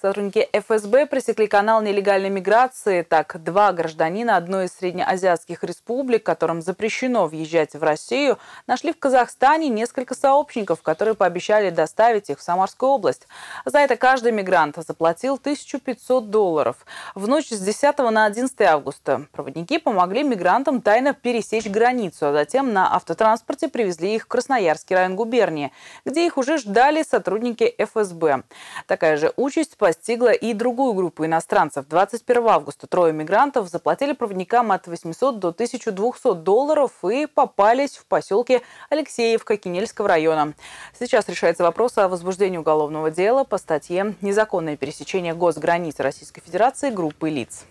Сотрудники ФСБ пресекли канал нелегальной миграции. Так, два гражданина одной из среднеазиатских республик, которым запрещено въезжать в Россию, нашли в Казахстане несколько сообщников, которые пообещали доставить их в Самарскую область. За это каждый мигрант заплатил 1500 долларов. В ночь с 10 на 11 августа проводники помогли мигрантам тайно пересечь границу, а затем на автотранспорте привезли их в Красноярский район губернии, где их уже ждали сотрудники ФСБ. Такая же участь по постигла и другую группу иностранцев. 21 августа трое мигрантов заплатили проводникам от 800 до 1200 долларов и попались в поселке Алексеевка Кинельского района. Сейчас решается вопрос о возбуждении уголовного дела по статье «Незаконное пересечение госграниц Российской Федерации группы лиц».